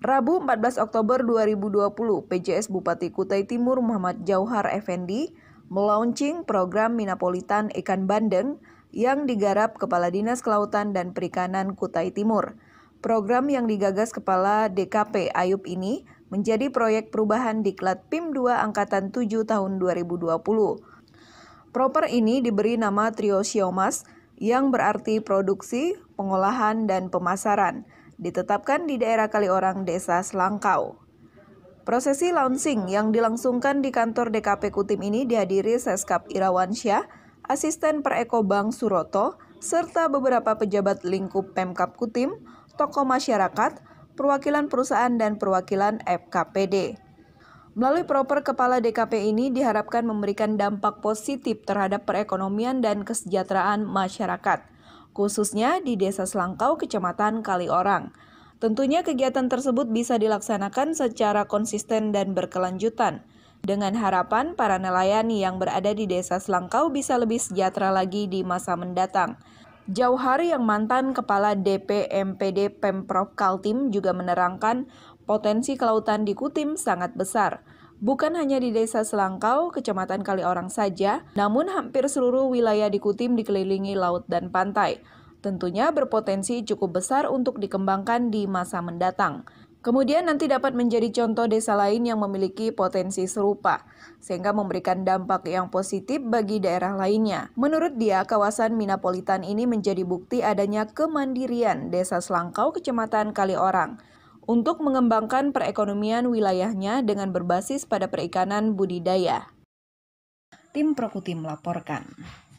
Rabu 14 Oktober 2020, PJS Bupati Kutai Timur Muhammad Jauhar Effendi melaunching program Minapolitan Ikan Bandeng yang digarap Kepala Dinas Kelautan dan Perikanan Kutai Timur. Program yang digagas Kepala DKP Ayub ini menjadi proyek perubahan diklat PIM 2 Angkatan 7 tahun 2020. Proper ini diberi nama Trio Siomas yang berarti produksi, pengolahan, dan pemasaran ditetapkan di daerah Kaliorang, Desa Selangkau. Prosesi launching yang dilangsungkan di kantor DKP Kutim ini dihadiri Seskap Irawansyah, asisten Asisten Bang Suroto, serta beberapa pejabat lingkup Pemkap Kutim, tokoh masyarakat, perwakilan perusahaan, dan perwakilan FKPD. Melalui proper kepala DKP ini diharapkan memberikan dampak positif terhadap perekonomian dan kesejahteraan masyarakat khususnya di Desa Selangkau, Kecamatan Kaliorang. Tentunya kegiatan tersebut bisa dilaksanakan secara konsisten dan berkelanjutan. Dengan harapan para nelayan yang berada di Desa Selangkau bisa lebih sejahtera lagi di masa mendatang. Jauh hari yang mantan Kepala DPMPD Pemprov Kaltim juga menerangkan potensi kelautan di Kutim sangat besar. Bukan hanya di desa Selangkau, kecamatan Kaliorang saja, namun hampir seluruh wilayah di Kutim dikelilingi laut dan pantai. Tentunya berpotensi cukup besar untuk dikembangkan di masa mendatang. Kemudian nanti dapat menjadi contoh desa lain yang memiliki potensi serupa, sehingga memberikan dampak yang positif bagi daerah lainnya. Menurut dia, kawasan Minapolitan ini menjadi bukti adanya kemandirian desa Selangkau, Kecamatan Kaliorang untuk mengembangkan perekonomian wilayahnya dengan berbasis pada perikanan budidaya. Tim Prokuti melaporkan.